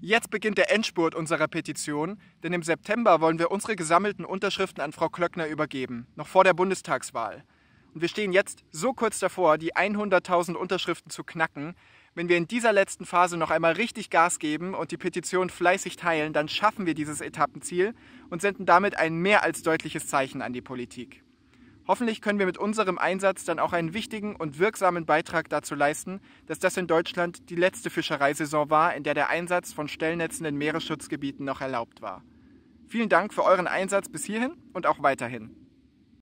Jetzt beginnt der Endspurt unserer Petition, denn im September wollen wir unsere gesammelten Unterschriften an Frau Klöckner übergeben, noch vor der Bundestagswahl. Und wir stehen jetzt so kurz davor, die 100.000 Unterschriften zu knacken. Wenn wir in dieser letzten Phase noch einmal richtig Gas geben und die Petition fleißig teilen, dann schaffen wir dieses Etappenziel und senden damit ein mehr als deutliches Zeichen an die Politik. Hoffentlich können wir mit unserem Einsatz dann auch einen wichtigen und wirksamen Beitrag dazu leisten, dass das in Deutschland die letzte Fischereisaison war, in der der Einsatz von Stellnetzen in Meeresschutzgebieten noch erlaubt war. Vielen Dank für euren Einsatz bis hierhin und auch weiterhin.